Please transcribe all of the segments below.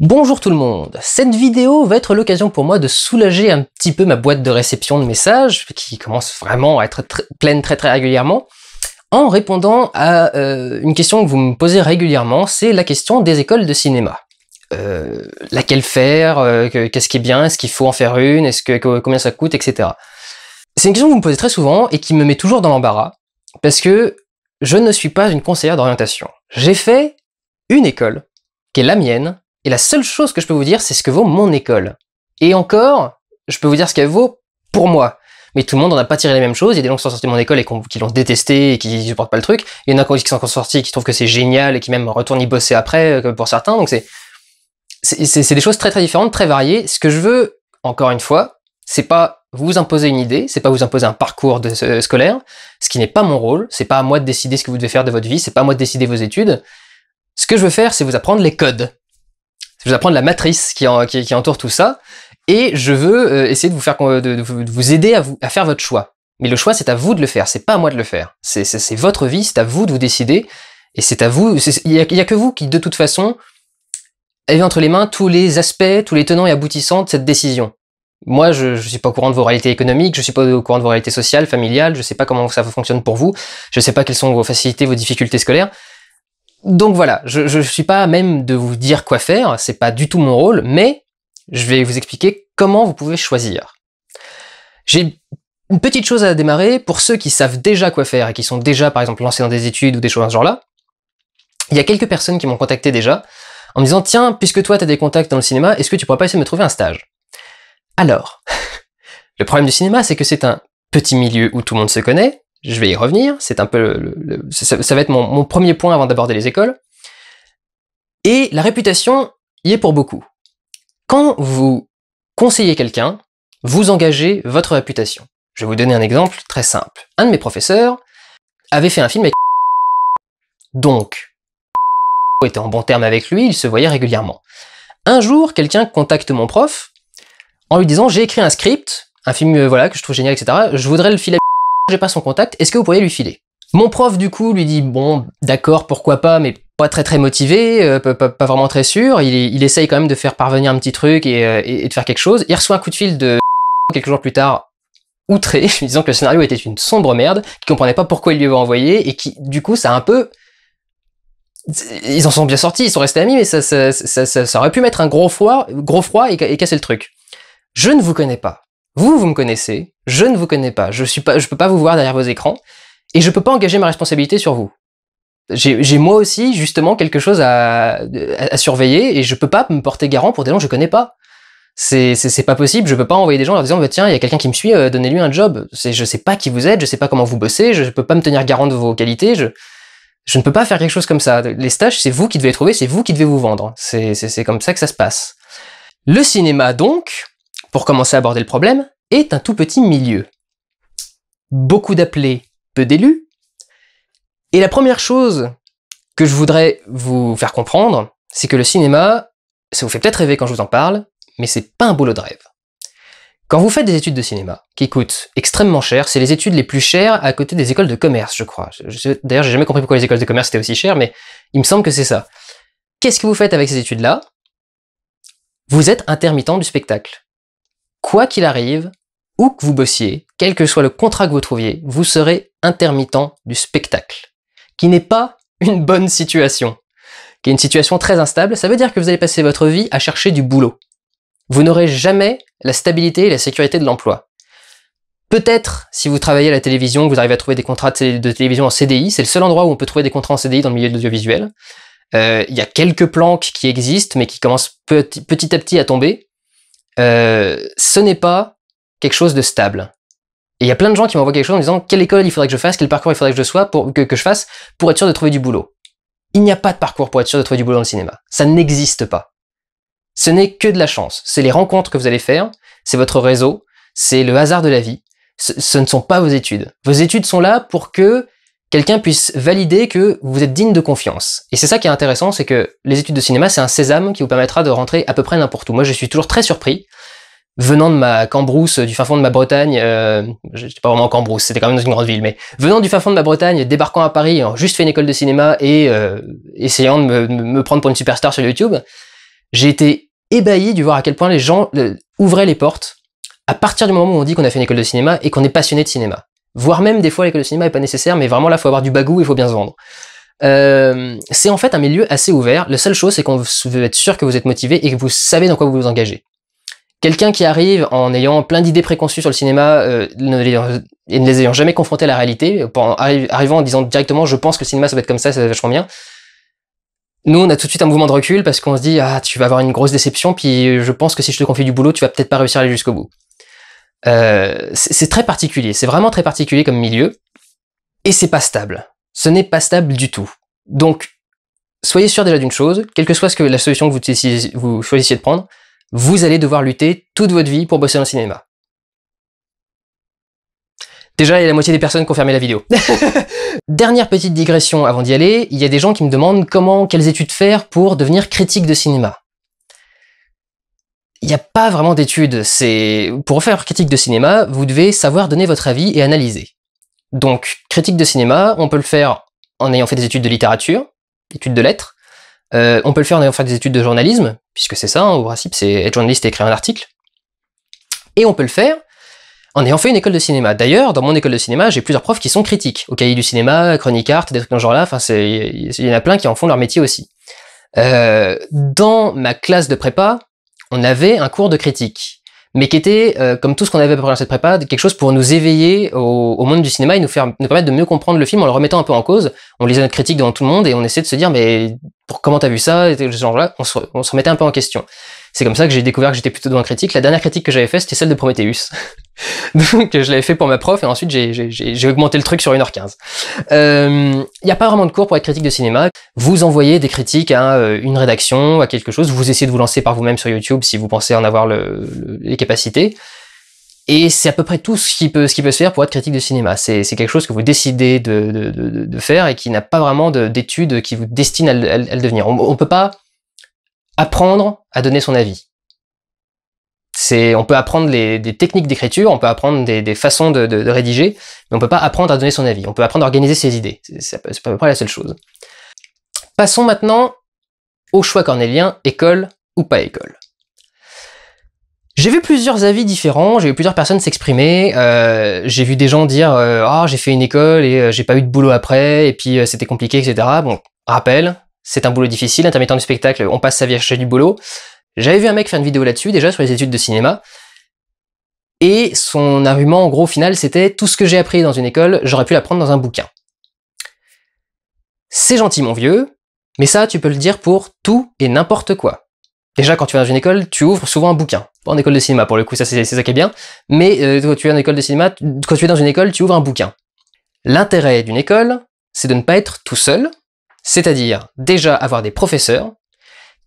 Bonjour tout le monde Cette vidéo va être l'occasion pour moi de soulager un petit peu ma boîte de réception de messages, qui commence vraiment à être pleine très très régulièrement, en répondant à euh, une question que vous me posez régulièrement, c'est la question des écoles de cinéma. Euh, laquelle faire euh, Qu'est-ce qui est bien Est-ce qu'il faut en faire une Est-ce que, combien ça coûte Etc. C'est une question que vous me posez très souvent et qui me met toujours dans l'embarras parce que je ne suis pas une conseillère d'orientation. J'ai fait une école qui est la mienne et la seule chose que je peux vous dire, c'est ce que vaut mon école. Et encore, je peux vous dire ce qu'elle vaut pour moi. Mais tout le monde n'en a pas tiré les mêmes choses. Il y a des gens qui sont sortis de mon école et qui l'ont détesté et qui supportent pas le truc. Il y en a qui sont sortis et qui trouvent que c'est génial et qui même retournent y bosser après, euh, pour certains. Donc c'est, c'est des choses très très différentes, très variées. Ce que je veux, encore une fois, c'est pas vous imposer une idée, c'est pas vous imposer un parcours euh, scolaire, ce qui n'est pas mon rôle, c'est pas à moi de décider ce que vous devez faire de votre vie, c'est pas à moi de décider vos études. Ce que je veux faire, c'est vous apprendre les codes. Je vais vous apprendre la matrice qui, entoure tout ça. Et je veux euh, essayer de vous, aider à, faire votre choix. Mais le choix, c'est à vous de le faire, c'est pas à moi de le faire. C'est votre vie, c'est à vous de vous décider. Et c'est à vous, il n'y a, que vous qui, de toute façon, avez entre les mains tous les aspects, tous les tenants et aboutissants de cette décision. Moi, je ne suis pas au courant de vos réalités économiques, je ne suis pas au courant de vos réalités sociales, familiales, je ne sais pas comment ça fonctionne pour vous, je ne sais pas quelles sont vos facilités, vos difficultés scolaires. Donc voilà, je ne suis pas à même de vous dire quoi faire, c'est pas du tout mon rôle, mais je vais vous expliquer comment vous pouvez choisir. J'ai une petite chose à démarrer pour ceux qui savent déjà quoi faire et qui sont déjà par exemple lancés dans des études ou des choses dans ce genre-là. Il y a quelques personnes qui m'ont contacté déjà en me disant tiens, puisque toi tu as des contacts dans le cinéma, est-ce que tu pourrais pas essayer de me trouver un stage Alors, le problème du cinéma, c'est que c'est un petit milieu où tout le monde se connaît, je vais y revenir, c'est un peu ça, va être mon, premier point avant d'aborder les écoles. Et la réputation y est pour beaucoup. Quand vous conseillez quelqu'un, vous engagez votre réputation. Je vais vous donner un exemple très simple. Un de mes professeurs avait fait un film avec donc était en bon terme avec lui, il se voyait régulièrement. Un jour, quelqu'un contacte mon prof en lui disant j'ai écrit un script, un film euh, voilà que je trouve génial, etc. Je voudrais le filer j'ai pas son contact, est-ce que vous pourriez lui filer Mon prof, du coup, lui dit, bon, d'accord, pourquoi pas, mais pas très très motivé, euh, pas, vraiment très sûr, il, essaye quand même de faire parvenir un petit truc euh, et, de faire quelque chose. Il reçoit un coup de fil de quelques jours plus tard, outré, disant que le scénario était une sombre merde, qu'il comprenait pas pourquoi il lui avait envoyé, et qui, du coup, ça un peu... Ils en sont bien sortis, ils sont restés amis, mais ça, ça, ça, aurait pu mettre un gros froid, gros froid et casser le truc. Je ne vous connais pas. Vous, vous me connaissez, je ne vous connais pas, je suis pas, je peux pas vous voir derrière vos écrans, et je peux pas engager ma responsabilité sur vous. J'ai moi aussi justement quelque chose à, surveiller et je peux pas me porter garant pour des gens que je connais pas. C'est pas possible, je peux pas envoyer des gens en disant bah, tiens, il y a quelqu'un qui me suit, euh, donnez-lui un job. Je sais pas qui vous êtes, je sais pas comment vous bossez, je, peux pas me tenir garant de vos qualités, je, je ne peux pas faire quelque chose comme ça. Les stages, c'est vous qui devez les trouver, c'est vous qui devez vous vendre. C'est comme ça que ça se passe. Le cinéma donc, pour commencer à aborder le problème, est un tout petit milieu. Beaucoup d'appelés, peu d'élus. Et la première chose que je voudrais vous faire comprendre, c'est que le cinéma, ça vous fait peut-être rêver quand je vous en parle, mais c'est pas un boulot de rêve. Quand vous faites des études de cinéma, qui coûtent extrêmement cher, c'est les études les plus chères à côté des écoles de commerce, je crois. D'ailleurs, j'ai jamais compris pourquoi les écoles de commerce étaient aussi chères, mais il me semble que c'est ça. Qu'est-ce que vous faites avec ces études-là Vous êtes intermittent du spectacle. Quoi qu'il arrive, où que vous bossiez, quel que soit le contrat que vous trouviez, vous serez intermittent du spectacle, qui n'est pas une bonne situation, qui est une situation très instable. Ça veut dire que vous allez passer votre vie à chercher du boulot. Vous n'aurez jamais la stabilité et la sécurité de l'emploi. Peut-être, si vous travaillez à la télévision, vous arrivez à trouver des contrats de télévision en CDI. C'est le seul endroit où on peut trouver des contrats en CDI dans le milieu de l'audiovisuel. Euh, il y a quelques planques qui existent, mais qui commencent petit à petit à tomber. Euh, ce n'est pas quelque chose de stable. Et il y a plein de gens qui m'envoient quelque chose en disant quelle école il faudrait que je fasse, quel parcours il faudrait que je sois pour que, je fasse pour être sûr de trouver du boulot. Il n'y a pas de parcours pour être sûr de trouver du boulot dans le cinéma. Ça n'existe pas. Ce n'est que de la chance. C'est les rencontres que vous allez faire, c'est votre réseau, c'est le hasard de la vie. ce ne sont pas vos études. Vos études sont là pour que quelqu'un puisse valider que vous êtes digne de confiance. Et c'est ça qui est intéressant, c'est que les études de cinéma, c'est un sésame qui vous permettra de rentrer à peu près n'importe où. Moi, je suis toujours très surpris, venant de ma cambrousse, euh, du fin fond de ma Bretagne, euh, j'étais pas vraiment en cambrousse, c'était quand même dans une grande ville, mais venant du fin fond de ma Bretagne, débarquant à Paris, en juste fait une école de cinéma et euh, essayant de me, prendre pour une superstar sur YouTube, j'ai été ébahi du voir à quel point les gens euh, ouvraient les portes à partir du moment où on dit qu'on a fait une école de cinéma et qu'on est passionné de cinéma. Voire même des fois avec le cinéma est pas nécessaire, mais vraiment là, il faut avoir du bagou, il faut bien se vendre. Euh, c'est en fait un milieu assez ouvert. La seule chose, c'est qu'on veut être sûr que vous êtes motivé et que vous savez dans quoi vous vous engagez. Quelqu'un qui arrive en ayant plein d'idées préconçues sur le cinéma euh, et ne les ayant jamais confrontées à la réalité, en arrivant en disant directement je pense que le cinéma ça va être comme ça, ça va être vachement bien. Nous, on a tout de suite un mouvement de recul parce qu'on se dit ah tu vas avoir une grosse déception, puis euh, je pense que si je te confie du boulot, tu vas peut-être pas réussir à aller jusqu'au bout. Euh, c'est très particulier, c'est vraiment très particulier comme milieu, et c'est pas stable. Ce n'est pas stable du tout. Donc, soyez sûr déjà d'une chose, quelle que soit la solution que vous, vous choisissiez de prendre, vous allez devoir lutter toute votre vie pour bosser dans le cinéma. Déjà, il y a la moitié des personnes qui ont fermé la vidéo. Dernière petite digression avant d'y aller, il y a des gens qui me demandent comment, quelles études faire pour devenir critique de cinéma il n'y a pas vraiment d'études. C'est pour faire critique de cinéma, vous devez savoir donner votre avis et analyser. Donc, critique de cinéma, on peut le faire en ayant fait des études de littérature, études de lettres. Euh, on peut le faire en ayant fait des études de journalisme, puisque c'est ça, hein, au principe, c'est être journaliste et écrire un article. Et on peut le faire en ayant fait une école de cinéma. D'ailleurs, dans mon école de cinéma, j'ai plusieurs profs qui sont critiques, au cahier du cinéma, chronique art, des trucs dans ce genre-là. Enfin, il y en a plein qui en font leur métier aussi. Euh, dans ma classe de prépa, on avait un cours de critique, mais qui était, euh, comme tout ce qu'on avait dans cette prépa, quelque chose pour nous éveiller au, monde du cinéma et nous, nous permettre de mieux comprendre le film en le remettant un peu en cause. On lisait notre critique devant tout le monde et on essayait de se dire, mais pour, comment t'as vu ça genre-là, on se, on se remettait un peu en question. C'est comme ça que j'ai découvert que j'étais plutôt dans en critique. La dernière critique que j'avais faite, c'était celle de Prometheus. Donc je l'avais fait pour ma prof et ensuite j'ai augmenté le truc sur 1h15. Il n'y a pas vraiment de cours pour être critique de cinéma. Vous envoyez des critiques à euh, une rédaction, à quelque chose. Vous essayez de vous lancer par vous-même sur YouTube si vous pensez en avoir le, les capacités. Et c'est à peu près tout ce qui peut, ce qui peut se faire pour être critique de cinéma. C'est quelque chose que vous décidez de, de, de, de faire et qui n'a pas vraiment d'études qui vous destinent à, à, le devenir. On ne peut pas apprendre à donner son avis. C'est, on peut apprendre des techniques d'écriture, on peut apprendre des, façons de, rédiger, mais on peut pas apprendre à donner son avis. On peut apprendre à organiser ses idées. C'est, à peu près la seule chose. Passons maintenant au choix cornélien, école ou pas école. J'ai vu plusieurs avis différents, j'ai vu plusieurs personnes s'exprimer, euh, j'ai vu des gens dire euh, ah j'ai fait une école et euh, j'ai pas eu de boulot après et puis c'était compliqué etc. Bon rappel, c'est un boulot difficile, intermittent du spectacle, on passe sa vie à chercher du boulot. J'avais vu un mec faire une vidéo là-dessus, déjà sur les études de cinéma, et son argument, en gros, final, c'était tout ce que j'ai appris dans une école, j'aurais pu l'apprendre dans un bouquin. C'est gentil, mon vieux, mais ça, tu peux le dire pour tout et n'importe quoi. Déjà, quand tu vas dans une école, tu ouvres souvent un bouquin. Pas en école de cinéma, pour le coup, ça c'est ça qui est bien. Mais euh, tu école de cinéma, quand tu es dans une école, tu ouvres un bouquin. L'intérêt d'une école, c'est de ne pas être tout seul, c'est-à-dire déjà avoir des professeurs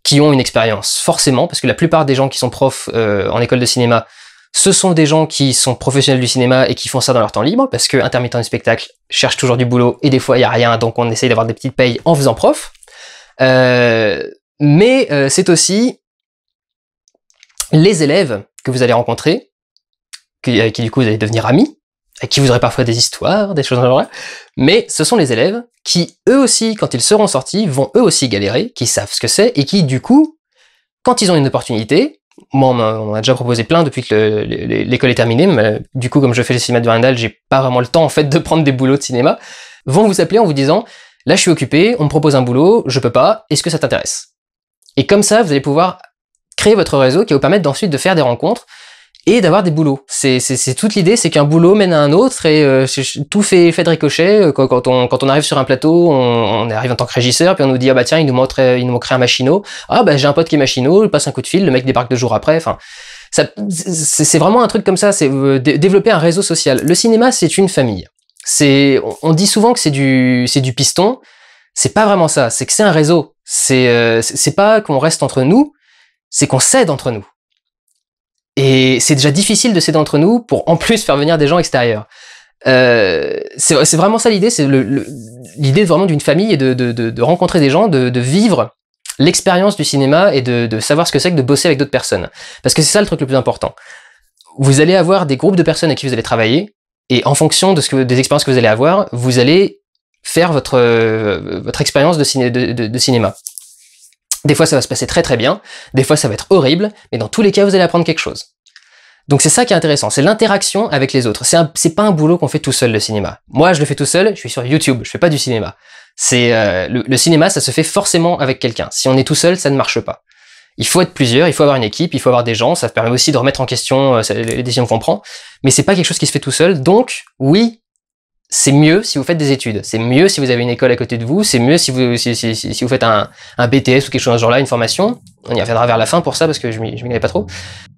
qui ont une expérience, forcément, parce que la plupart des gens qui sont profs euh, en école de cinéma, ce sont des gens qui sont professionnels du cinéma et qui font ça dans leur temps libre, parce que intermittent du spectacle cherche toujours du boulot et des fois il n'y a rien, donc on essaye d'avoir des petites payes en faisant prof. Euh, mais euh, c'est aussi les élèves que vous allez rencontrer, qui, avec qui du coup vous allez devenir amis, avec qui vous aurez parfois des histoires, des choses dans genre, mais ce sont les élèves qui eux aussi, quand ils seront sortis, vont eux aussi galérer, qui savent ce que c'est, et qui du coup, quand ils ont une opportunité, moi on a, déjà proposé plein depuis que l'école est terminée, mais du coup comme je fais le cinéma de Randall, j'ai pas vraiment le temps en fait de prendre des boulots de cinéma, vont vous appeler en vous disant « là je suis occupé, on me propose un boulot, je peux pas, est-ce que ça t'intéresse ?» Et comme ça, vous allez pouvoir créer votre réseau qui va vous permettre ensuite de faire des rencontres, et d'avoir des boulots. C'est, c'est, c'est toute l'idée, c'est qu'un boulot mène à un autre et euh, tout fait, fait de ricochet. Euh, quand, quand, on, quand on arrive sur un plateau, on, on, arrive en tant que régisseur, puis on nous dit ah bah tiens, il nous montrent euh, il nous manquerait un machinot. Ah bah j'ai un pote qui est machinot, il passe un coup de fil, le mec débarque deux jours après. Enfin, ça, c'est, vraiment un truc comme ça, c'est développer un réseau social. Le cinéma, c'est une famille. C'est, on dit souvent que c'est du, c'est du piston. C'est pas vraiment ça. C'est que c'est un réseau. C'est, c'est pas qu'on reste entre nous, c'est qu'on s'aide entre nous. Et c'est déjà difficile de s'aider entre nous pour en plus faire venir des gens extérieurs. Euh, c'est vraiment ça l'idée, c'est l'idée vraiment d'une famille et de, rencontrer des gens, de, vivre l'expérience du cinéma et de, savoir ce que c'est que de bosser avec d'autres personnes. Parce que c'est ça le truc le plus important. Vous allez avoir des groupes de personnes avec qui vous allez travailler, et en fonction de ce que, des expériences que vous allez avoir, vous allez faire votre, euh, expérience de cinéma. Des fois, ça va se passer très très bien, des fois, ça va être horrible, mais dans tous les cas, vous allez apprendre quelque chose. Donc c'est ça qui est intéressant, c'est l'interaction avec les autres. C'est pas un boulot qu'on fait tout seul le cinéma. Moi, je le fais tout seul, je suis sur YouTube, je fais pas du cinéma. C'est euh, le, cinéma, ça se fait forcément avec quelqu'un. Si on est tout seul, ça ne marche pas. Il faut être plusieurs, il faut avoir une équipe, il faut avoir des gens. Ça permet aussi de remettre en question euh, les décisions qu'on prend. Mais c'est pas quelque chose qui se fait tout seul. Donc oui, c'est mieux si vous faites des études, c'est mieux si vous avez une école à côté de vous, c'est mieux si vous, si, vous faites un, BTS ou quelque chose de ce genre-là, une formation. On y reviendra vers la fin pour ça parce que je m'y connais pas trop.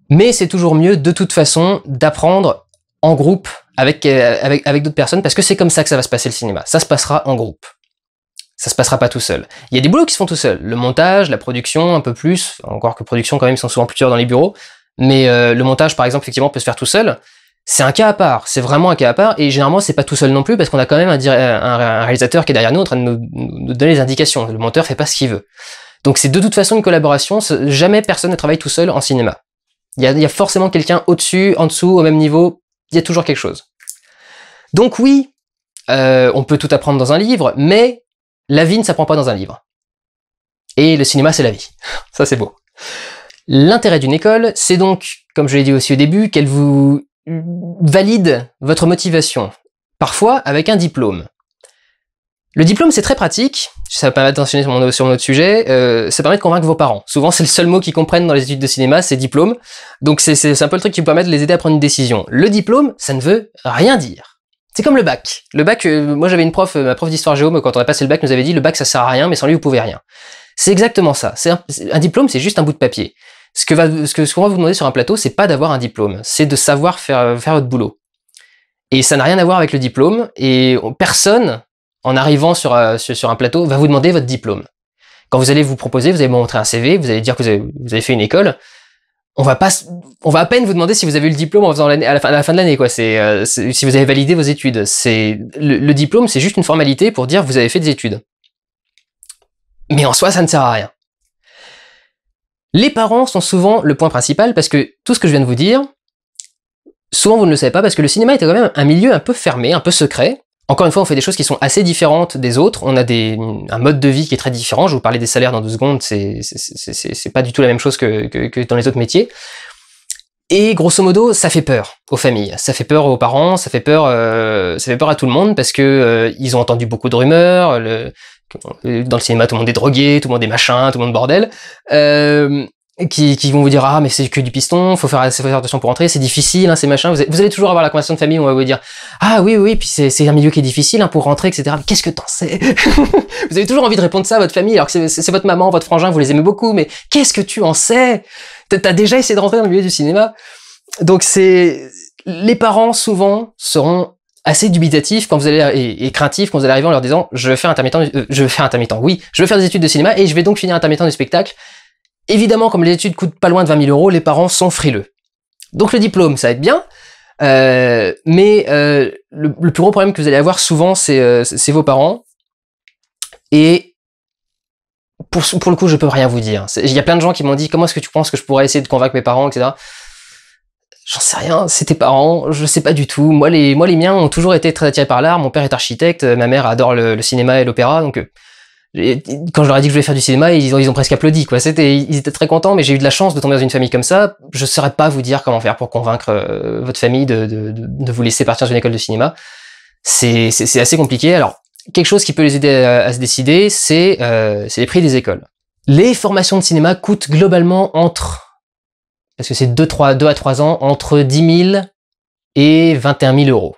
Mais c'est toujours mieux de toute façon d'apprendre en groupe avec, euh, avec, avec d'autres personnes parce que c'est comme ça que ça va se passer le cinéma. Ça se passera en groupe. Ça se passera pas tout seul. Il y a des boulots qui se font tout seul. Le montage, la production, un peu plus. Encore que production quand même, ils sont souvent plus dans les bureaux. Mais euh, le montage, par exemple, effectivement, peut se faire tout seul c'est un cas à part, c'est vraiment un cas à part, et généralement c'est pas tout seul non plus, parce qu'on a quand même un, euh, réalisateur qui est derrière nous en train de nous, donner les indications, le monteur fait pas ce qu'il veut. Donc c'est de toute façon une collaboration, jamais personne ne travaille tout seul en cinéma. Il y a, forcément quelqu'un au-dessus, en dessous, au même niveau, il y a toujours quelque chose. Donc oui, euh, on peut tout apprendre dans un livre, mais la vie ne s'apprend pas dans un livre. Et le cinéma, c'est la vie. Ça, c'est beau. L'intérêt d'une école, c'est donc, comme je l'ai dit aussi au début, qu'elle vous valide votre motivation, parfois avec un diplôme. Le diplôme, c'est très pratique, ça permet d'attentionner sur, notre sujet, euh, ça permet de convaincre vos parents. Souvent, c'est le seul mot qu'ils comprennent dans les études de cinéma, c'est diplôme. Donc, c'est un peu le truc qui vous permet de les aider à prendre une décision. Le diplôme, ça ne veut rien dire. C'est comme le bac. Le bac, euh, moi j'avais une prof, euh, ma prof d'histoire géo, quand on a passé le bac, nous avait dit le bac ça sert à rien, mais sans lui vous pouvez rien. C'est exactement ça. un diplôme, c'est juste un bout de papier. Ce qu'on va, ce que, ce vous demander sur un plateau, c'est pas d'avoir un diplôme, c'est de savoir faire, euh, faire votre boulot. Et ça n'a rien à voir avec le diplôme, et personne, en arrivant euh, sur, sur un plateau, va vous demander votre diplôme. Quand vous allez vous proposer, vous allez montrer un CV, vous allez dire que vous avez, vous avez fait une école, on va pas, on va à peine vous demander si vous avez eu le diplôme en à, la fin, de l'année, quoi. Euh, c'est si vous avez validé vos études. C'est le, le, diplôme, c'est juste une formalité pour dire vous avez fait des études. Mais en soi, ça ne sert à rien. Les parents sont souvent le point principal parce que tout ce que je viens de vous dire, souvent vous ne le savez pas parce que le cinéma est quand même un milieu un peu fermé, un peu secret. Encore une fois, on fait des choses qui sont assez différentes des autres. On a un mode de vie qui est très différent. Je vous parlais des salaires dans deux secondes. C'est, pas du tout la même chose que, dans les autres métiers. Et grosso modo, ça fait peur aux familles, ça fait peur aux parents, ça fait peur, euh, ça fait peur à tout le monde parce que euh, ils ont entendu beaucoup de rumeurs. Euh, dans le cinéma, tout le monde est drogué, tout le monde est machin, tout le monde bordel. Euh, qui, qui, vont vous dire ah mais c'est que du piston, faut faire, faut faire attention pour rentrer, c'est difficile, hein, c'est machin. Vous, allez toujours avoir la conversation de famille où on va vous dire ah oui oui puis c'est un milieu qui est difficile hein, pour rentrer etc. Mais qu'est-ce que t'en sais Vous avez toujours envie de répondre ça à votre famille alors que c'est votre maman, votre frangin, vous les aimez beaucoup, mais qu'est-ce que tu en sais T'as déjà essayé de rentrer dans le milieu du cinéma, donc c'est les parents souvent seront assez dubitatif quand vous allez et, craintif quand vous allez arriver en leur disant je vais faire intermittent, euh, je vais faire intermittent, oui, je vais faire des études de cinéma et je vais donc finir intermittent du spectacle. Évidemment, comme les études coûtent pas loin de 20 000 euros, les parents sont frileux. Donc le diplôme, ça va être bien, euh, mais euh, le, plus gros problème que vous allez avoir souvent, c'est vos parents. Et pour, pour le coup, je peux rien vous dire. Il y a plein de gens qui m'ont dit comment est-ce que tu penses que je pourrais essayer de convaincre mes parents, etc. J'en sais rien, c'est tes parents, je sais pas du tout. Moi les, moi, les miens ont toujours été très attirés par l'art. Mon père est architecte, euh, ma mère adore le, cinéma et l'opéra, donc euh, quand je leur ai dit que je voulais faire du cinéma, ils, ont ils ont presque applaudi. Quoi. C'était, ils étaient très contents, mais j'ai eu de la chance de tomber dans une famille comme ça. Je saurais pas vous dire comment faire pour convaincre euh, votre famille de, de, de, vous laisser partir dans une école de cinéma. C'est, c'est, assez compliqué. Alors, quelque chose qui peut les aider à, se décider, c'est, c'est les prix des écoles. Les formations de cinéma coûtent globalement entre parce que c'est 2, à 3 ans, entre 10 000 et 21 000 euros.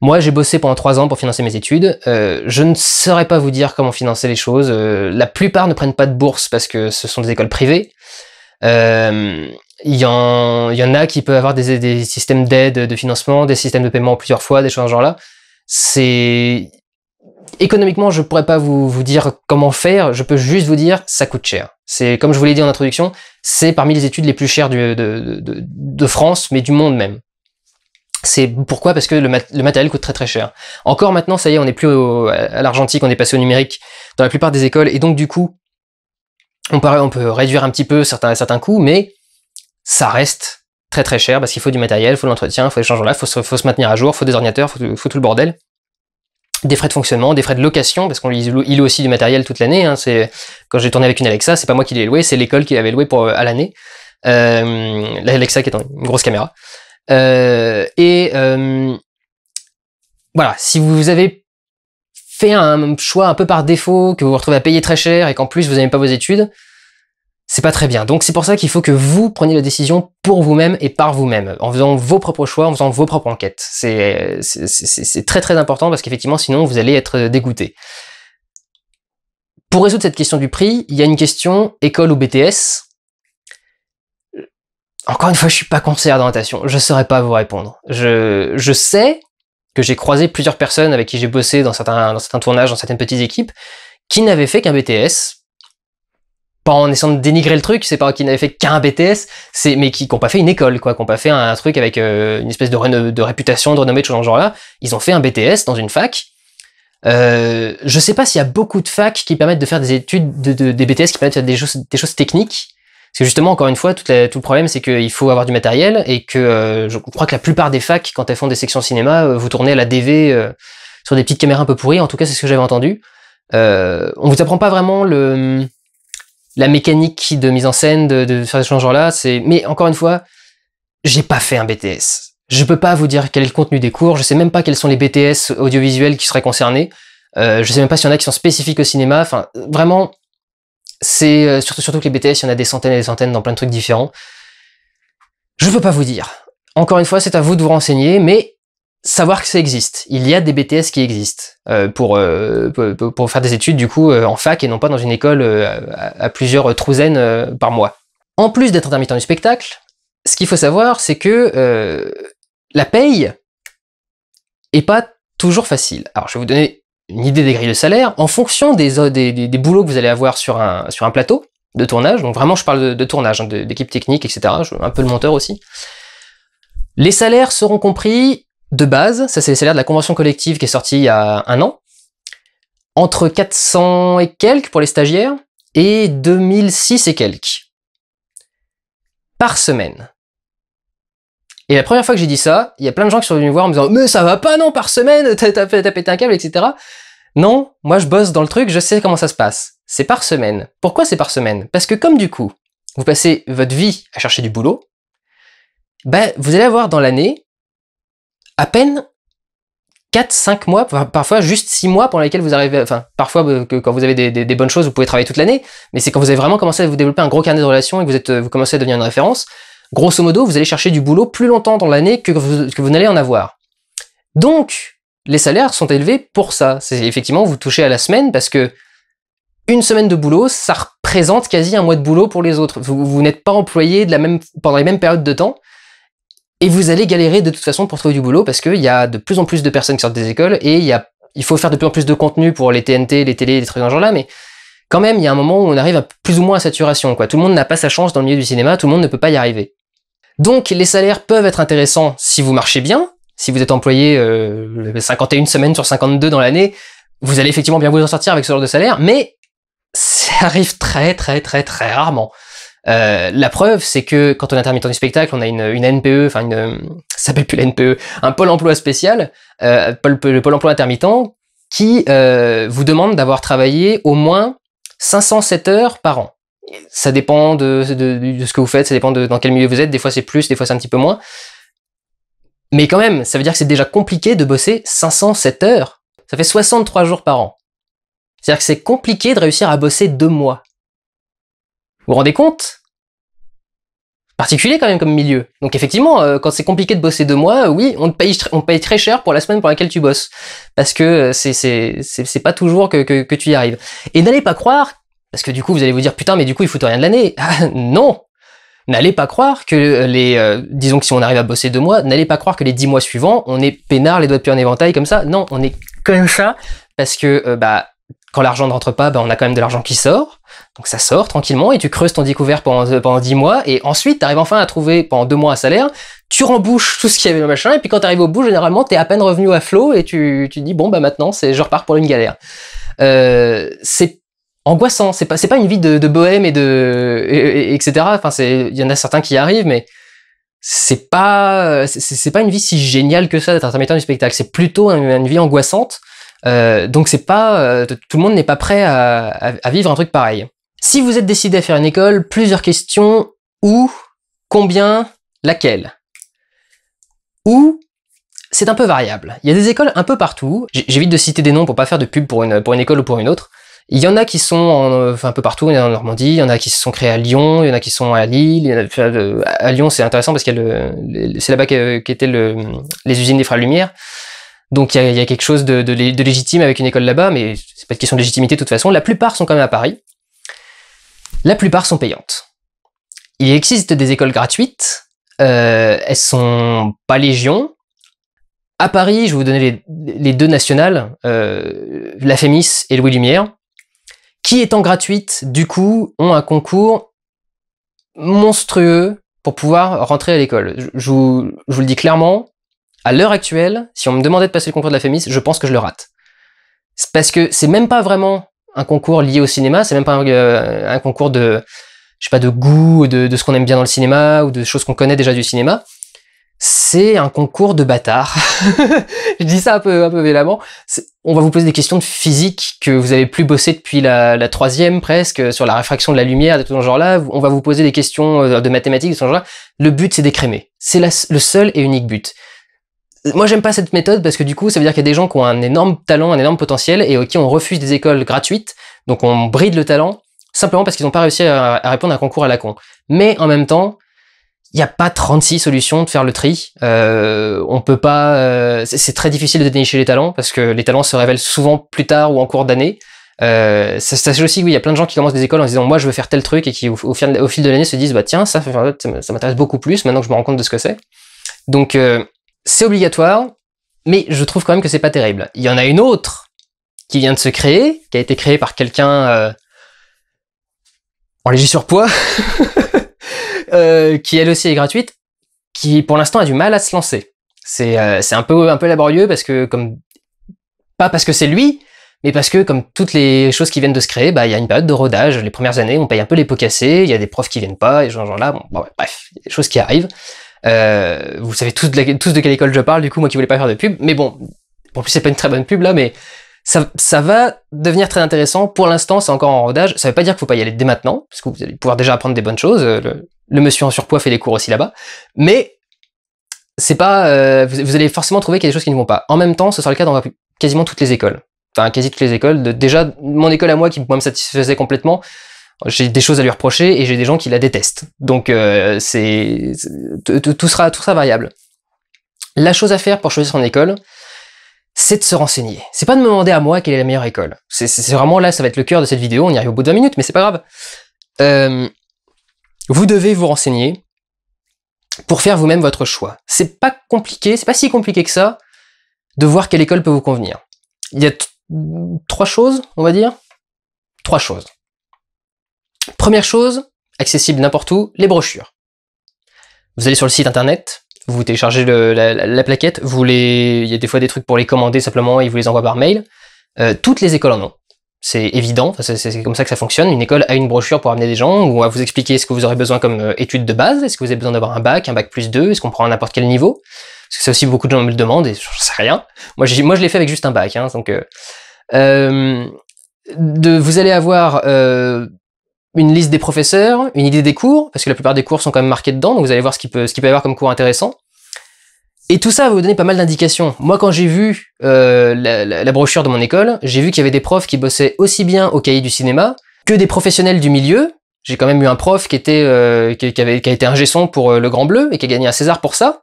Moi, j'ai bossé pendant 3 ans pour financer mes études. Euh, je ne saurais pas vous dire comment financer les choses. Euh, la plupart ne prennent pas de bourse parce que ce sont des écoles privées. Euh, il y, en, a qui peuvent avoir des, des systèmes d'aide, de financement, des systèmes de paiement plusieurs fois, des choses genre là. C'est Économiquement, je pourrais pas vous, vous dire comment faire, je peux juste vous dire ça coûte cher. C'est comme je vous l'ai dit en introduction, c'est parmi les études les plus chères du, de, France, mais du monde même. C'est pourquoi Parce que le, matériel coûte très très cher. Encore maintenant, ça y est, on n'est plus à l'argentique, on est passé au numérique dans la plupart des écoles, et donc du coup, on peut, on peut réduire un petit peu certains, certains coûts, mais ça reste très très cher parce qu'il faut du matériel, il faut l'entretien, il faut les changements là, il faut, se maintenir à jour, il faut des ordinateurs, il faut, tout le bordel des frais de fonctionnement, des frais de location, parce qu'on lui loue aussi du matériel toute l'année. Hein, c'est quand j'ai tourné avec une Alexa, c'est pas moi qui l'ai loué, c'est l'école qui l'avait loué pour euh, à l'année. Euh, L'Alexa qui est une grosse caméra. Euh, et euh, voilà, si vous avez fait un choix un peu par défaut, que vous vous retrouvez à payer très cher et qu'en plus vous n'avez pas vos études, c'est pas très bien. Donc c'est pour ça qu'il faut que vous preniez la décision pour vous-même et par vous-même, en faisant vos propres choix, en faisant vos propres enquêtes. C'est très très important parce qu'effectivement sinon vous allez être euh, dégoûté. Pour résoudre cette question du prix, il y a une question école ou BTS. Encore une fois, je suis pas conseillère d'orientation, je saurais pas vous répondre. Je, je sais que j'ai croisé plusieurs personnes avec qui j'ai bossé dans certains, dans certains tournages, dans certaines petites équipes, qui n'avaient fait qu'un BTS pas en essayant de dénigrer le truc, c'est pas qu'ils n'avaient fait qu'un BTS, c'est mais qui n'ont pas fait une école, quoi, qui pas fait un, truc avec euh, une espèce de, de réputation, de renommée, de choses dans ce genre-là. Ils ont fait un BTS dans une fac. Euh, je sais pas s'il y a beaucoup de facs qui permettent de faire des études, de, des BTS qui permettent de faire des choses, des choses techniques. Parce que justement, encore une fois, tout, le problème, c'est qu'il faut avoir du matériel et que euh, je crois que la plupart des facs, quand elles font des sections cinéma, euh, vous tournez à la DV sur des petites caméras un peu pourries. En tout cas, c'est ce que j'avais entendu. on vous apprend pas vraiment le la mécanique de mise en scène de, de faire ce genre là, c'est. Mais encore une fois, j'ai pas fait un BTS. Je peux pas vous dire quel est le contenu des cours. Je sais même pas quels sont les BTS audiovisuels qui seraient concernés. Euh, je sais même pas s'il y en a qui sont spécifiques au cinéma. Enfin, vraiment, c'est euh, surtout, surtout que les BTS, il y en a des centaines et des centaines dans plein de trucs différents. Je peux pas vous dire. Encore une fois, c'est à vous de vous renseigner, mais savoir que ça existe. Il y a des BTS qui existent euh, euh, pour, pour, faire des études du coup euh, en fac et non pas dans une école à, plusieurs trouzaines par mois. En plus d'être intermittent du spectacle, ce qu'il faut savoir, c'est que la paye est pas toujours facile. Alors je vais vous donner une idée des grilles de salaire. En fonction des, des, des, boulots que vous allez avoir sur un, sur un plateau de tournage, donc vraiment je parle de, tournage, hein, d'équipe technique, etc., un peu le monteur aussi, les salaires seront compris de base, ça c'est les salaires de la convention collective qui est sortie il y a un an, entre 400 et quelques pour les stagiaires et 2006 et quelques par semaine. Et la première fois que j'ai dit ça, il y a plein de gens qui sont venus me voir en me disant Mais ça va pas, non, par semaine, t'as pété un câble, etc. Non, moi je bosse dans le truc, je sais comment ça se passe. C'est par semaine. Pourquoi c'est par semaine Parce que comme du coup, vous passez votre vie à chercher du boulot, ben vous allez avoir dans l'année à peine 4, 5 mois, parfois juste 6 mois pour lesquels vous arrivez, enfin, parfois euh, que, quand vous avez des, bonnes choses, vous pouvez travailler toute l'année, mais c'est quand vous avez vraiment commencé à vous développer un gros carnet de relations et que vous, êtes, vous commencez à devenir une référence. Grosso modo, vous allez chercher du boulot plus longtemps dans l'année que vous, n'allez en avoir. Donc, les salaires sont élevés pour ça. C'est effectivement, vous touchez à la semaine parce que une semaine de boulot, ça représente quasi un mois de boulot pour les autres. Vous, n'êtes pas employé de la même, pendant les mêmes périodes de temps. Et vous allez galérer de toute façon pour trouver du boulot parce qu'il y a de plus en plus de personnes qui sortent des écoles et il, il faut faire de plus en plus de contenu pour les TNT, les télés, les trucs dans ce genre-là. Mais quand même, il y a un moment où on arrive à plus ou moins à saturation. Quoi. Tout le monde n'a pas sa chance dans le milieu du cinéma, tout le monde ne peut pas y arriver. Donc les salaires peuvent être intéressants si vous marchez bien. Si vous êtes employé 51 euh, semaines sur 52 dans l'année, vous allez effectivement bien vous en sortir avec ce genre de salaire, mais ça arrive très très très très rarement. Euh, la preuve, c'est que quand on est intermittent du spectacle, on a une, une NPE, enfin une, euh, ça s'appelle plus la NPE, un pôle emploi spécial, euh, le pôle emploi intermittent, qui euh, vous demande d'avoir travaillé au moins 507 heures par an. Ça dépend de, ce que vous faites, ça dépend de dans quel milieu vous êtes. Des fois c'est plus, des fois c'est un petit peu moins. Mais quand même, ça veut dire que c'est déjà compliqué de bosser 507 heures. Ça fait 63 jours par an. C'est-à-dire que c'est compliqué de réussir à bosser deux mois. Vous vous rendez compte Particulier quand même comme milieu. Donc effectivement, euh, quand c'est compliqué de bosser deux mois, oui, on paye, très cher pour la semaine pour laquelle tu bosses. Parce que euh, c'est pas toujours que, que, tu y arrives. Et n'allez pas croire, parce que du coup vous allez vous dire putain mais du coup il faut rien de l'année. non, N'allez pas croire que euh, les, disons que si on arrive à bosser deux mois, n'allez pas croire que les dix mois suivants, on est peinard les doigts de pied en éventail comme ça. Non, on est comme ça parce que bah quand l'argent ne rentre pas, bah, on a quand même de l'argent qui sort. Donc ça sort tranquillement et tu creuses ton découvert pendant, euh, pendant 10 mois et ensuite tu arrives enfin à trouver pendant 2 mois un salaire, tu rembouches tout ce qu'il y avait dans le machin et puis quand tu arrives au bout, généralement tu es à peine revenu à flot et tu, tu dis bon bah maintenant c'est je repars pour une galère. Euh, c'est angoissant, c'est pas, pas une vie de, bohème et de etc. il y en a certains qui y arrivent mais c'est pas c'est pas une vie si géniale que ça d'être intermittent du spectacle, c'est plutôt une, vie angoissante. Euh, donc c'est pas tout le monde n'est pas prêt à, vivre un truc pareil. Si vous êtes décidé à faire une école, plusieurs questions. Où Combien Laquelle Où C'est un peu variable. Il y a des écoles un peu partout. J'évite de citer des noms pour pas faire de pub pour une, pour une école ou pour une autre. Il y en a qui sont un peu partout, il y en a en Normandie, il y en a qui se sont créés à Lyon, il y en a qui sont à Lille. Euh, à Lyon, c'est intéressant parce que c'est là-bas qu'étaient le, les usines des Frères Lumière. Donc il y, a, quelque chose de, légitime avec une école là-bas, mais c'est pas une question de légitimité de toute façon. La plupart sont quand même à Paris. La plupart sont payantes. Il existe des écoles gratuites, euh, elles sont pas légion. À Paris, je vais vous donner les, deux nationales, euh, la Fémis et Louis Lumière, qui étant gratuites, du coup, ont un concours monstrueux pour pouvoir rentrer à l'école. Je, vous, le dis clairement, à l'heure actuelle, si on me demandait de passer le concours de la Fémis, je pense que je le rate. Parce que c'est même pas vraiment un concours lié au cinéma, c'est même pas un, euh, concours de, je sais pas, de goût, de, ce qu'on aime bien dans le cinéma ou de choses qu'on connaît déjà du cinéma. C'est un concours de bâtards. je dis ça un peu, un peu On va vous poser des questions de physique que vous avez plus bossé depuis la, troisième presque, euh, sur la réfraction de la lumière, de tout ce genre-là. On va vous poser des questions euh, de mathématiques, de ce genre-là. Le but, c'est d'écrémer. C'est le seul et unique but moi, j'aime pas cette méthode parce que du coup, ça veut dire qu'il y a des gens qui ont un énorme talent, un énorme potentiel et auxquels on refuse des écoles gratuites. Donc, on bride le talent simplement parce qu'ils n'ont pas réussi à, répondre à un concours à la con. Mais en même temps, il n'y a pas 36 solutions de faire le tri. Euh, on peut pas. Euh, c'est très difficile de dénicher les talents parce que les talents se révèlent souvent plus tard ou en cours d'année. Euh, ça, ça aussi, oui, il y a plein de gens qui commencent des écoles en se disant moi je veux faire tel truc et qui au, fil, de l'année se disent bah tiens ça, ça m'intéresse beaucoup plus maintenant que je me rends compte de ce que c'est. Donc euh, c'est obligatoire, mais je trouve quand même que c'est pas terrible. Il y en a une autre qui vient de se créer, qui a été créée par quelqu'un euh, en léger surpoids, euh, qui elle aussi est gratuite, qui pour l'instant a du mal à se lancer. Euh, c'est un, peu, un peu laborieux parce que, comme. Pas parce que c'est lui, mais parce que comme toutes les choses qui viennent de se créer, bah, il y a une période de rodage. Les premières années, on paye un peu les pots cassés, il y a des profs qui viennent pas, et genre, genre là, bon, bah bref, il y a des choses qui arrivent. Euh, vous savez tous de, tous de quelle école je parle, du coup, moi qui voulais pas faire de pub. Mais bon, en plus, c'est pas une très bonne pub là, mais ça, ça va devenir très intéressant. Pour l'instant, c'est encore en rodage. Ça veut pas dire qu'il faut pas y aller dès maintenant, parce que vous allez pouvoir déjà apprendre des bonnes choses. Euh, le, monsieur en surpoids fait des cours aussi là-bas. Mais c'est pas, euh, vous, allez forcément trouver quelque chose choses qui ne vont pas. En même temps, ce sera le cas dans quasiment toutes les écoles. Enfin, quasi toutes les écoles. déjà, mon école à moi, qui moi, me satisfaisait complètement, j'ai des choses à lui reprocher et j'ai des gens qui la détestent. Donc euh, c'est tout sera variable. La chose à faire pour choisir son école, c'est de se renseigner. C'est pas de me demander à moi quelle est la meilleure école. C'est vraiment là, ça va être le cœur de cette vidéo. On y arrive au bout de 20 minutes, mais c'est pas grave. Euh, vous devez vous renseigner pour faire vous-même votre choix. C'est pas compliqué, c'est pas si compliqué que ça de voir quelle école peut vous convenir. Il y a trois choses, on va dire. Trois choses. Première chose, accessible n'importe où, les brochures. Vous allez sur le site internet, vous téléchargez la, plaquette, vous les, il y a des fois des trucs pour les commander simplement, ils vous les envoient par mail. Euh, toutes les écoles en ont. C'est évident, c'est comme ça que ça fonctionne. Une école a une brochure pour amener des gens, ou à vous expliquer ce que vous aurez besoin comme euh, étude de base, est-ce que vous avez besoin d'avoir un bac, un bac plus 2, est-ce qu'on prend à n'importe quel niveau. Parce que ça aussi, beaucoup de gens me le demandent, et je sais rien. Moi, moi je l'ai fait avec juste un bac, hein, donc... Euh, vous allez avoir une liste des professeurs, une idée des cours, parce que la plupart des cours sont quand même marqués dedans, donc vous allez voir ce qu'il peut, ce peut y avoir comme cours intéressant. Et tout ça va vous donner pas mal d'indications. Moi, quand j'ai vu euh, la, brochure de mon école, j'ai vu qu'il y avait des profs qui bossaient aussi bien au cahier du cinéma que des professionnels du milieu. J'ai quand même eu un prof qui était euh, qui, avait, qui a été un gesson pour euh, Le Grand Bleu et qui a gagné un César pour ça.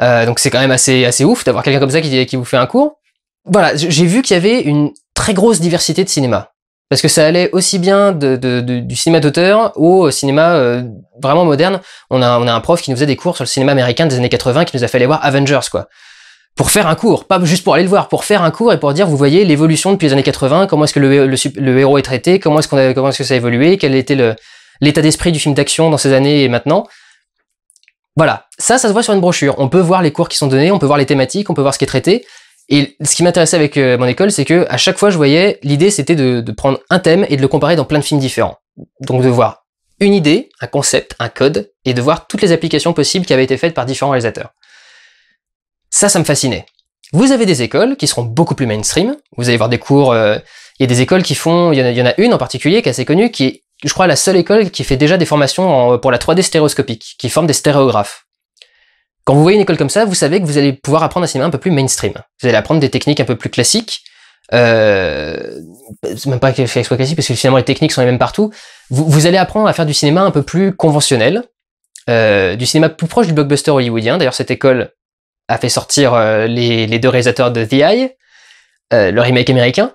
donc c'est quand même assez assez ouf d'avoir quelqu'un comme ça qui, qui vous fait un cours. Voilà, j'ai vu qu'il y avait une très grosse diversité de cinéma parce que ça allait aussi bien du cinéma d'auteur au cinéma euh, vraiment moderne. On a, un prof qui nous faisait des cours sur le cinéma américain des années 80 qui nous a fait aller voir Avengers, quoi. Pour faire un cours, pas juste pour aller le voir, pour faire un cours et pour dire, vous voyez l'évolution depuis les années 80, comment est-ce que le, héros est traité, comment est-ce, qu'on comment est-ce que ça a évolué, quel était l'état d'esprit du film d'action dans ces années et maintenant. Voilà, ça, ça se voit sur une brochure. On peut voir les cours qui sont donnés, on peut voir les thématiques, on peut voir ce qui est traité, et ce qui m'intéressait avec euh, mon école, c'est que à chaque fois, je voyais l'idée, c'était de, prendre un thème et de le comparer dans plein de films différents. Donc de voir une idée, un concept, un code, et de voir toutes les applications possibles qui avaient été faites par différents réalisateurs. Ça, ça me fascinait. Vous avez des écoles qui seront beaucoup plus mainstream. Vous allez voir des cours. Euh, il y a des écoles qui font. Il y, en a une en particulier qui est assez connue, qui est, je crois, la seule école qui fait déjà des formations pour la 3D stéréoscopique, qui forme des stéréographes. Quand vous voyez une école comme ça, vous savez que vous allez pouvoir apprendre un cinéma un peu plus mainstream. Vous allez apprendre des techniques un peu plus classiques. Euh, même pas qu'elles soient classiques, parce que finalement les techniques sont les mêmes partout. Vous, allez apprendre à faire du cinéma un peu plus conventionnel, euh, du cinéma plus proche du blockbuster hollywoodien. D'ailleurs, cette école a fait sortir euh, les, deux réalisateurs de The Eye, euh, le remake américain.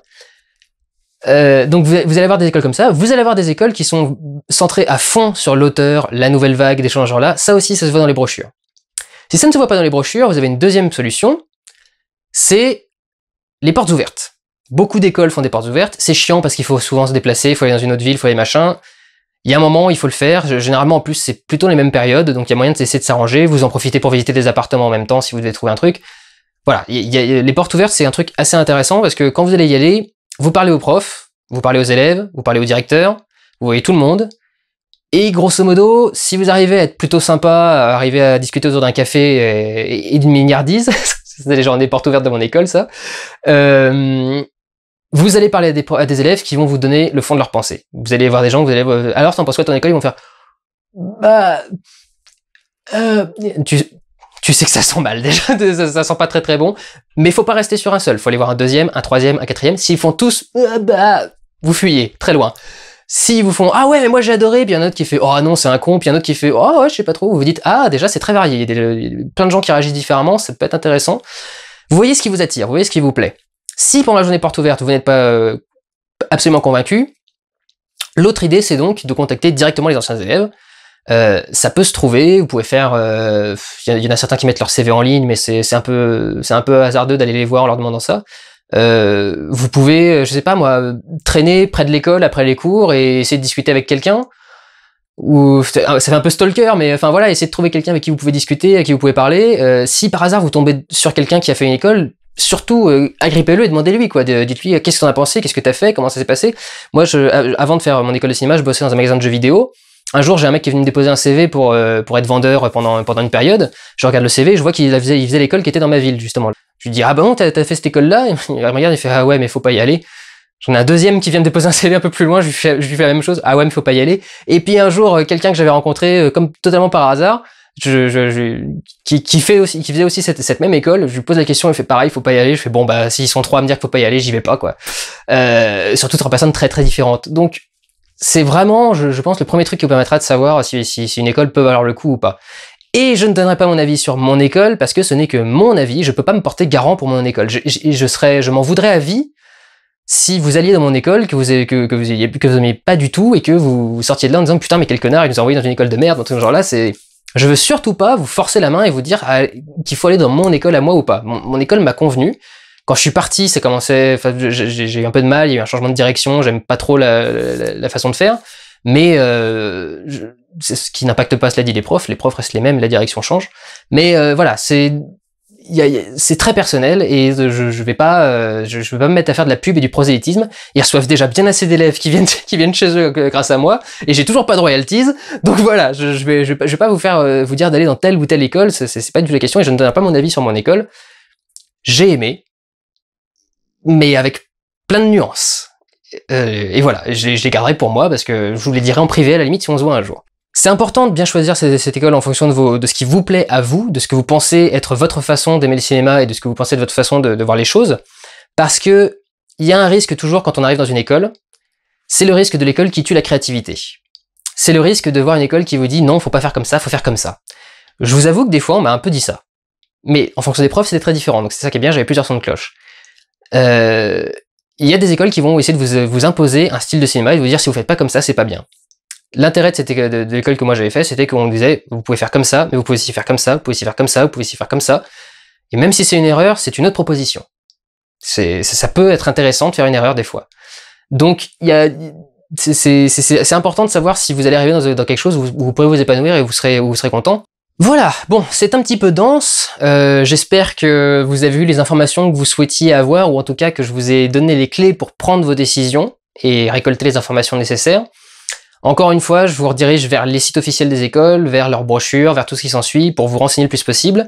Euh, donc vous, allez avoir des écoles comme ça, vous allez avoir des écoles qui sont centrées à fond sur l'auteur, la nouvelle vague, des choses genre là. Ça aussi, ça se voit dans les brochures. Si ça ne se voit pas dans les brochures, vous avez une deuxième solution, c'est les portes ouvertes. Beaucoup d'écoles font des portes ouvertes, c'est chiant parce qu'il faut souvent se déplacer, il faut aller dans une autre ville, il faut aller machin. Il y a un moment, il faut le faire. Généralement, en plus, c'est plutôt les mêmes périodes, donc il y a moyen d'essayer de s'arranger. Vous en profitez pour visiter des appartements en même temps si vous devez trouver un truc. Voilà, les portes ouvertes, c'est un truc assez intéressant parce que quand vous allez y aller, vous parlez aux profs, vous parlez aux élèves, vous parlez au directeur, vous voyez tout le monde, et grosso modo, si vous arrivez à être plutôt sympa, à arriver à discuter autour d'un café et, d'une milliardise, c'est les journées portes ouvertes de mon école, ça, euh, vous allez parler à des, élèves qui vont vous donner le fond de leur pensée. Vous allez voir des gens, vous allez voir, alors en penses quoi ton école Ils vont faire, bah, euh, tu, sais que ça sent mal déjà, ça, sent pas très très bon, mais faut pas rester sur un seul, faut aller voir un deuxième, un troisième, un quatrième, s'ils font tous, euh, bah, vous fuyez, très loin. S'ils vous font Ah ouais, mais moi j'ai adoré, puis un autre qui fait Oh non, c'est un con, puis un autre qui fait Oh ouais, je sais pas trop, vous vous dites Ah, déjà c'est très varié, il y, a plein de gens qui réagissent différemment, ça peut être intéressant. Vous voyez ce qui vous attire, vous voyez ce qui vous plaît. Si pendant la journée porte ouverte, vous n'êtes pas euh, absolument convaincu, l'autre idée c'est donc de contacter directement les anciens élèves. Euh, ça peut se trouver, vous pouvez faire. Euh, il y, en a certains qui mettent leur CV en ligne, mais c'est un c'est un peu hasardeux d'aller les voir en leur demandant ça. Euh, vous pouvez, euh, je sais pas moi, traîner près de l'école après les cours et essayer de discuter avec quelqu'un. Ou ça fait un peu stalker, mais enfin voilà, essayer de trouver quelqu'un avec qui vous pouvez discuter, à qui vous pouvez parler. Euh, si par hasard vous tombez sur quelqu'un qui a fait une école, surtout agrippez-le et demandez-lui quoi. Dites-lui qu'est-ce que t'en as pensé, qu'est-ce que t'as fait, comment ça s'est passé. Moi, je, avant de faire mon école de cinéma, je bossais dans un magasin de jeux vidéo un jour, j'ai un mec qui est venu me déposer un CV pour, euh, pour être vendeur pendant, pendant une période. Je regarde le CV, je vois qu'il faisait, il faisait l'école qui était dans ma ville, justement. Je lui dis, ah bah non, t'as, fait cette école-là Il me regarde, il fait, ah ouais, mais faut pas y aller. J'en ai un deuxième qui vient me déposer un CV un peu plus loin, je lui fais, la même chose, ah ouais, mais faut pas y aller. Et puis un jour, euh, quelqu'un que j'avais rencontré, euh, comme totalement par hasard, je, qui, qui, fait aussi, qui faisait aussi cette, cette, même école, je lui pose la question, il fait pareil, faut pas y aller. Je fais bon bah s'ils sont trois à me dire qu'il faut pas y aller, j'y vais pas quoi. surtout trois personnes très très différentes. Donc c'est vraiment, je, pense, le premier truc qui vous permettra de savoir si, une école peut valoir le coup ou pas. Et je ne donnerai pas mon avis sur mon école parce que ce n'est que mon avis. Je ne peux pas me porter garant pour mon école. Je, je, serais, je m'en voudrais à vie si vous alliez dans mon école, que vous ayez, que, vous ayez, que vous aimiez pas du tout et que vous, sortiez de là en disant putain mais quel connard il nous a envoyé dans une école de merde, dans ce genre là, c'est, je veux surtout pas vous forcer la main et vous dire ah, qu'il faut aller dans mon école à moi ou pas. mon école m'a convenu quand je suis parti, ça commençait. J'ai eu un peu de mal. Il y a eu un changement de direction. J'aime pas trop la, façon de faire. Mais euh, ce qui n'impacte pas, cela dit, les profs. Les profs restent les mêmes. La direction change. Mais euh, voilà, c'est c'est très personnel et je, je vais pas euh, je, vais pas me mettre à faire de la pub et du prosélytisme. Ils reçoivent déjà bien assez d'élèves qui viennent qui viennent chez eux euh, grâce à moi et j'ai toujours pas de royalties. Donc voilà, je, je vais je, vais pas vous faire vous dire d'aller dans telle ou telle école, c'est pas du tout la question et je ne donne pas mon avis sur mon école. J'ai aimé, mais avec plein de nuances. Euh, et voilà, je, les garderai pour moi parce que je vous les dirai en privé à la limite si on se voit un jour. C'est important de bien choisir cette, école en fonction de, ce qui vous plaît à vous, de ce que vous pensez être votre façon d'aimer le cinéma et de ce que vous pensez de votre façon de, voir les choses, parce que il y a un risque toujours quand on arrive dans une école, c'est le risque de l'école qui tue la créativité. C'est le risque de voir une école qui vous dit non, faut pas faire comme ça, faut faire comme ça. Je vous avoue que des fois on m'a un peu dit ça, mais en fonction des profs c'était très différent, donc c'est ça qui est bien, j'avais plusieurs sons de cloche euh, il y a des écoles qui vont essayer de vous, vous, imposer un style de cinéma et de vous dire si vous faites pas comme ça, c'est pas bien. L'intérêt de, de, l'école que moi j'avais fait, c'était qu'on disait vous pouvez faire comme ça, mais vous pouvez aussi faire comme ça, vous pouvez aussi faire comme ça, vous pouvez aussi faire comme ça. Et même si c'est une erreur, c'est une autre proposition. ça, peut être intéressant de faire une erreur des fois. Donc il y a c'est important de savoir si vous allez arriver dans, quelque chose où vous, pouvez vous, pourrez vous épanouir et vous serez, vous serez content. Voilà, bon, c'est un petit peu dense. Euh, j'espère que vous avez eu les informations que vous souhaitiez avoir, ou en tout cas que je vous ai donné les clés pour prendre vos décisions et récolter les informations nécessaires. Encore une fois, je vous redirige vers les sites officiels des écoles, vers leurs brochures, vers tout ce qui s'ensuit, pour vous renseigner le plus possible.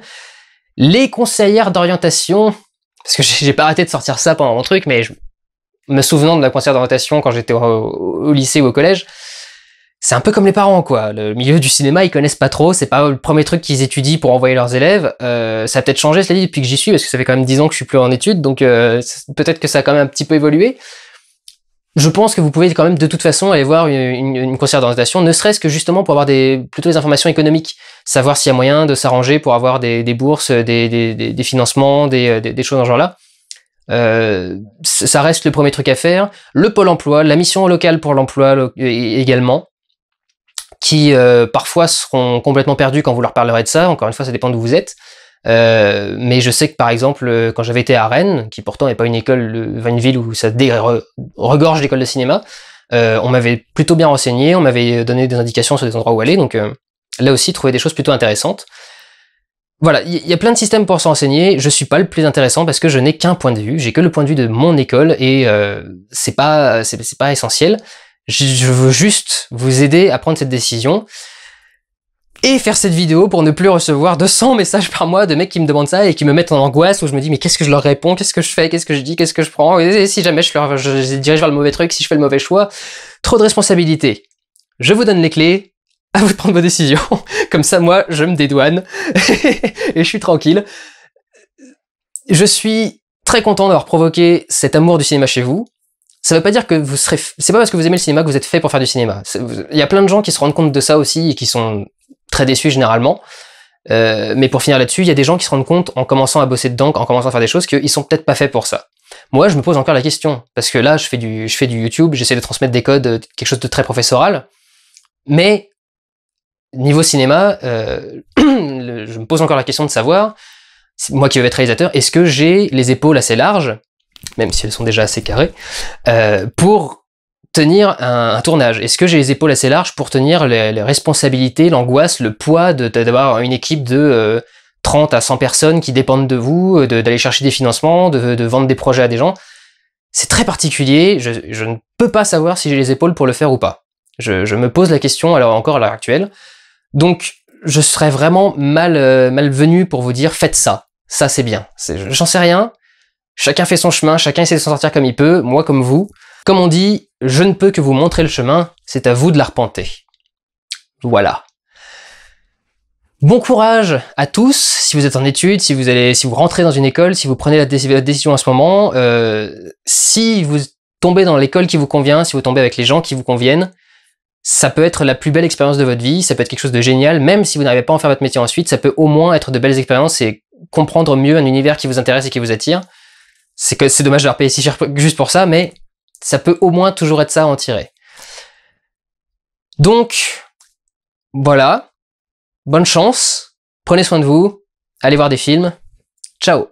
Les conseillères d'orientation, parce que j'ai pas arrêté de sortir ça pendant mon truc, mais je, me souvenant de la conseillère d'orientation quand j'étais au, lycée ou au collège, c'est un peu comme les parents, quoi. Le milieu du cinéma, ils connaissent pas trop. C'est pas le premier truc qu'ils étudient pour envoyer leurs élèves. Euh, ça a peut-être changé, cela dit, depuis que j'y suis, parce que ça fait quand même 10 ans que je suis plus en études, donc euh, peut-être que ça a quand même un petit peu évolué. Je pense que vous pouvez quand même de toute façon aller voir une, une, d'orientation, ne serait-ce que justement pour avoir des plutôt des informations économiques, savoir s'il y a moyen de s'arranger pour avoir des, bourses, des, financements, euh, des, choses dans ce genre-là. ça reste le premier truc à faire. Le pôle emploi, la mission locale pour l'emploi également qui euh, parfois seront complètement perdus quand vous leur parlerez de ça. Encore une fois, ça dépend d'où vous êtes. Euh, mais je sais que par exemple, euh, quand j'avais été à Rennes, qui pourtant n'est pas une école, euh, une ville où ça regorge d'écoles de cinéma, euh, on m'avait plutôt bien renseigné, on m'avait donné des indications sur des endroits où aller, donc là aussi, trouver des choses plutôt intéressantes. Voilà, il y, a plein de systèmes pour renseigner, Je suis pas le plus intéressant parce que je n'ai qu'un point de vue. J'ai que le point de vue de mon école et c'est pas c'est pas essentiel. Je veux juste vous aider à prendre cette décision et faire cette vidéo pour ne plus recevoir 200 messages par mois de mecs qui me demandent ça et qui me mettent en angoisse où je me dis mais qu'est-ce que je leur réponds, qu'est-ce que je fais, qu'est-ce que je dis, qu'est-ce que je prends et si jamais je, leur, je les dirige vers le mauvais truc, si je fais le mauvais choix, trop de responsabilités. Je vous donne les clés, à vous de prendre vos décisions. Comme ça, moi, je me dédouane et je suis tranquille. Je suis très content d'avoir provoqué cet amour du cinéma chez vous ça veut pas dire que vous serez. C'est pas parce que vous aimez le cinéma que vous êtes fait pour faire du cinéma. Il y a plein de gens qui se rendent compte de ça aussi et qui sont très déçus généralement. Euh, mais pour finir là-dessus, il y a des gens qui se rendent compte en commençant à bosser dedans, en commençant à faire des choses, qu'ils sont peut-être pas faits pour ça. Moi, je me pose encore la question parce que là, je fais du, je fais du YouTube, j'essaie de transmettre des codes, euh, quelque chose de très professoral. Mais niveau cinéma, euh, je me pose encore la question de savoir, moi qui veux être réalisateur, est-ce que j'ai les épaules assez larges même si elles sont déjà assez carrées, euh, pour tenir un, tournage Est-ce que j'ai les épaules assez larges pour tenir les, responsabilités, l'angoisse, le poids d'avoir une équipe de 30 euh, à 100 personnes qui dépendent de vous, euh, d'aller chercher des financements, de, vendre des projets à des gens C'est très particulier, je, ne peux pas savoir si j'ai les épaules pour le faire ou pas. Je, me pose la question alors encore à l'heure actuelle. Donc je serais vraiment mal malvenu pour vous dire faites ça, ça c'est bien. J'en sais rien, Chacun fait son chemin, chacun essaie de s'en sortir comme il peut, moi comme vous. Comme on dit, je ne peux que vous montrer le chemin, c'est à vous de l'arpenter. Voilà. Bon courage à tous, si vous êtes en études, si vous allez, si vous rentrez dans une école, si vous prenez la, décision en ce moment, euh, si vous tombez dans l'école qui vous convient, si vous tombez avec les gens qui vous conviennent, ça peut être la plus belle expérience de votre vie, ça peut être quelque chose de génial, même si vous n'arrivez pas à en faire votre métier ensuite, ça peut au moins être de belles expériences et comprendre mieux un univers qui vous intéresse et qui vous attire c'est que c'est dommage de leur payer si cher juste pour ça, mais ça peut au moins toujours être ça à en tirer. Donc, voilà. Bonne chance. Prenez soin de vous. Allez voir des films. Ciao